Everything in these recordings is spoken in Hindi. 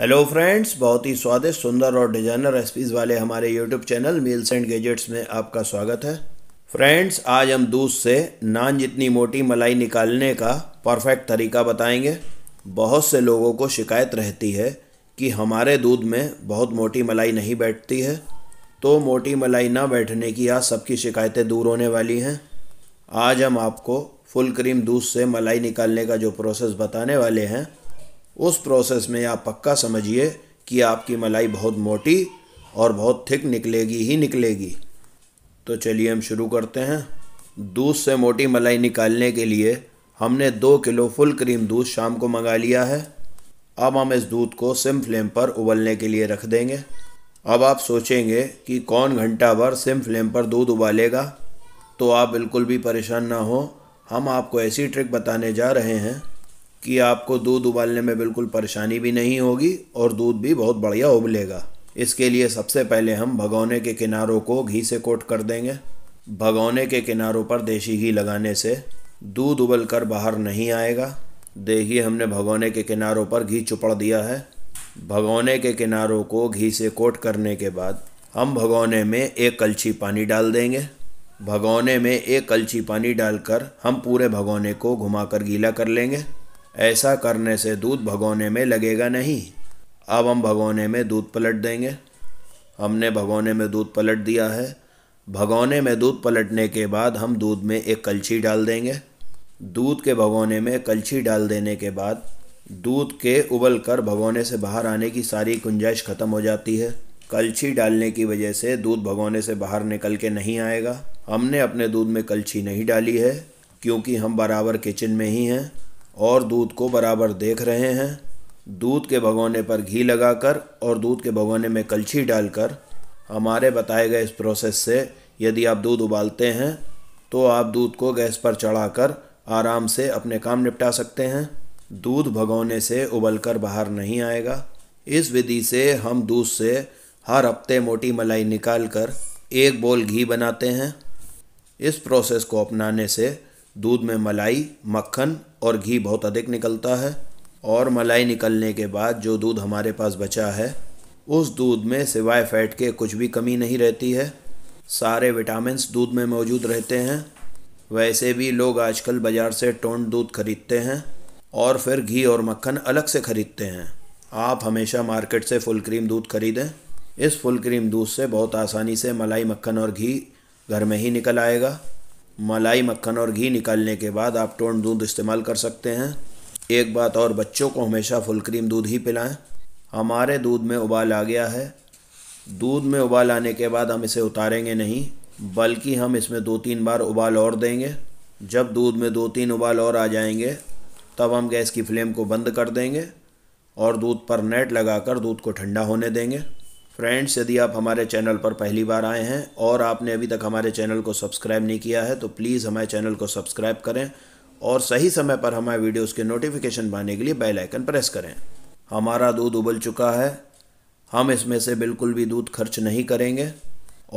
हेलो फ्रेंड्स बहुत ही स्वादिष्ट सुंदर और डिजाइनर रेसिपीज़ वाले हमारे YouTube channel meals and gadgets में आपका स्वागत है फ्रेंड्स आज हम दूध से नान जितनी मोटी मलाई निकालने का परफेक्ट तरीका बताएंगे बहुत से लोगों को शिकायत रहती है कि हमारे दूध में बहुत मोटी मलाई नहीं बैठती है तो मोटी मलाई ना बैठने की आज सबकी शिकायतें दूर होने वाली हैं आज हम आपको फुल क्रीम दूध से मलाई निकालने का जो प्रोसेस बताने वाले हैं उस प्रोसेस में आप पक्का समझिए कि आपकी मलाई बहुत मोटी और बहुत थिक निकलेगी ही निकलेगी तो चलिए हम शुरू करते हैं दूध से मोटी मलाई निकालने के लिए हमने दो किलो फुल क्रीम दूध शाम को मंगा लिया है अब हम इस दूध को सिम फ्लेम पर उबलने के लिए रख देंगे अब आप सोचेंगे कि कौन घंटा भर सिम फ्लेम पर दूध उबालेगा तो आप बिल्कुल भी परेशान ना हो हम आपको ऐसी ट्रिक बताने जा रहे हैं कि आपको दूध उबालने में बिल्कुल परेशानी भी नहीं होगी और दूध भी बहुत बढ़िया उबलेगा इसके लिए सबसे पहले हम भगौने के किनारों को घी से कोट कर देंगे भगौने के किनारों पर देसी घी लगाने से दूध उबल कर बाहर नहीं आएगा देखिए हमने भगौने के किनारों पर घी चुपड़ दिया है भगौने के किनारों को घी से कोट करने के बाद हम भगौने में एक कलछी पानी डाल देंगे भगौने में एक कलछी पानी डालकर हम पूरे भगौने को घुमाकर गीला कर लेंगे ऐसा करने से दूध भगोने में लगेगा नहीं अब हम भगोने में दूध पलट देंगे हमने भगोने में दूध पलट दिया है भगोने में दूध पलटने के बाद हम दूध में एक कलछी डाल देंगे दूध के भगोने में कलछी डाल देने के बाद दूध के उबल कर भगोने से बाहर आने की सारी गुंजाइश ख़त्म हो जाती है कलछी डालने की वजह से दूध भगोने से बाहर निकल के नहीं आएगा हमने अपने दूध में कलछी नहीं डाली है क्योंकि हम बराबर किचन में ही हैं और दूध को बराबर देख रहे हैं दूध के भगोने पर घी लगाकर और दूध के भगोने में कलछी डालकर हमारे बताए गए इस प्रोसेस से यदि आप दूध उबालते हैं तो आप दूध को गैस पर चढ़ाकर आराम से अपने काम निपटा सकते हैं दूध भगोने से उबलकर बाहर नहीं आएगा इस विधि से हम दूध से हर हफ्ते मोटी मलाई निकाल कर एक बोल घी बनाते हैं इस प्रोसेस को अपनाने से दूध में मलाई मक्खन और घी बहुत अधिक निकलता है और मलाई निकलने के बाद जो दूध हमारे पास बचा है उस दूध में सिवाय फैट के कुछ भी कमी नहीं रहती है सारे विटामिन्स दूध में मौजूद रहते हैं वैसे भी लोग आजकल बाज़ार से टोंड दूध खरीदते हैं और फिर घी और मक्खन अलग से ख़रीदते हैं आप हमेशा मार्केट से फुल क्रीम दूध खरीदें इस फुल क्रीम दूध से बहुत आसानी से मलाई मक्खन और घी घर में ही निकल आएगा मलाई मक्खन और घी निकालने के बाद आप टोन दूध इस्तेमाल कर सकते हैं एक बात और बच्चों को हमेशा फुल क्रीम दूध ही पिलाएं हमारे दूध में उबाल आ गया है दूध में उबाल आने के बाद हम इसे उतारेंगे नहीं बल्कि हम इसमें दो तीन बार उबाल और देंगे जब दूध में दो तीन उबाल और आ जाएंगे तब हम गैस की फ्लेम को बंद कर देंगे और दूध पर नेट लगाकर दूध को ठंडा होने देंगे फ्रेंड्स यदि आप हमारे चैनल पर पहली बार आए हैं और आपने अभी तक हमारे चैनल को सब्सक्राइब नहीं किया है तो प्लीज़ हमारे चैनल को सब्सक्राइब करें और सही समय पर हमारे वीडियोस के नोटिफिकेशन पाने के लिए बेल आइकन प्रेस करें हमारा दूध उबल चुका है हम इसमें से बिल्कुल भी दूध खर्च नहीं करेंगे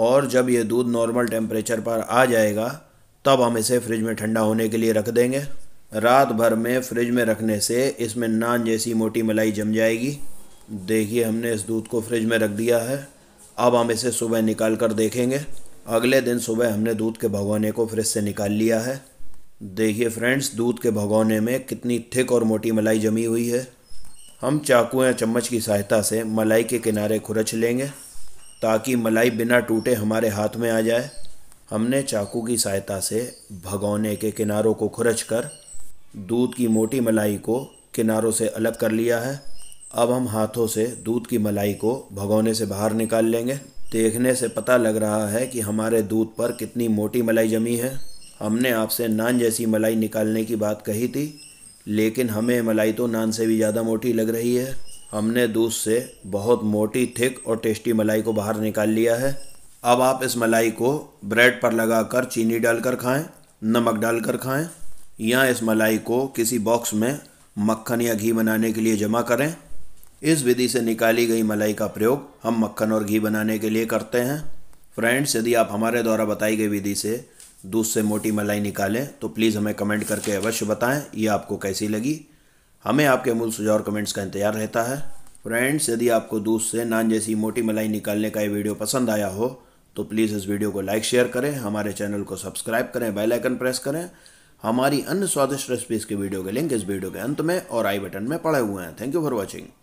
और जब ये दूध नॉर्मल टेम्परेचर पर आ जाएगा तब हम इसे फ्रिज में ठंडा होने के लिए रख देंगे रात भर में फ्रिज में रखने से इसमें नान जैसी मोटी मलाई जम जाएगी देखिए हमने इस दूध को फ्रिज में रख दिया है अब हम इसे सुबह निकाल कर देखेंगे अगले दिन सुबह हमने दूध के भगोने को फ्रिज से निकाल लिया है देखिए फ्रेंड्स दूध के भगोने में कितनी थिक और मोटी मलाई जमी हुई है हम चाकू या चम्मच की सहायता से मलाई के किनारे खुरच लेंगे ताकि मलाई बिना टूटे हमारे हाथ में आ जाए हमने चाकू की सहायता से भगौने के किनारों को खुरच कर दूध की मोटी मलाई को किनारों से अलग कर लिया है अब हम हाथों से दूध की मलाई को भगोने से बाहर निकाल लेंगे देखने से पता लग रहा है कि हमारे दूध पर कितनी मोटी मलाई जमी है हमने आपसे नान जैसी मलाई निकालने की बात कही थी लेकिन हमें मलाई तो नान से भी ज़्यादा मोटी लग रही है हमने दूध से बहुत मोटी थिक और टेस्टी मलाई को बाहर निकाल लिया है अब आप इस मलाई को ब्रेड पर लगाकर चीनी डालकर खाएं नमक डालकर खाएं या इस मलाई को किसी बॉक्स में मक्खन या घी बनाने के लिए जमा करें इस विधि से निकाली गई मलाई का प्रयोग हम मक्खन और घी बनाने के लिए करते हैं फ्रेंड्स यदि आप हमारे द्वारा बताई गई विधि से दूध से मोटी मलाई निकालें तो प्लीज़ हमें कमेंट करके अवश्य बताएं ये आपको कैसी लगी हमें आपके मूल सुझाव और कमेंट्स का इंतजार रहता है फ्रेंड्स यदि आपको दूध से नान जैसी मोटी मलाई निकालने का ये वीडियो पसंद आया हो तो प्लीज़ इस वीडियो को लाइक शेयर करें हमारे चैनल को सब्सक्राइब करें बेल आइकन प्रेस करें हमारी अन्य स्वादिष्ट रेसिपीज़ के वीडियो के लिंक इस वीडियो के अंत में और आई बटन में पड़े हुए हैं थैंक यू फॉर वॉचिंग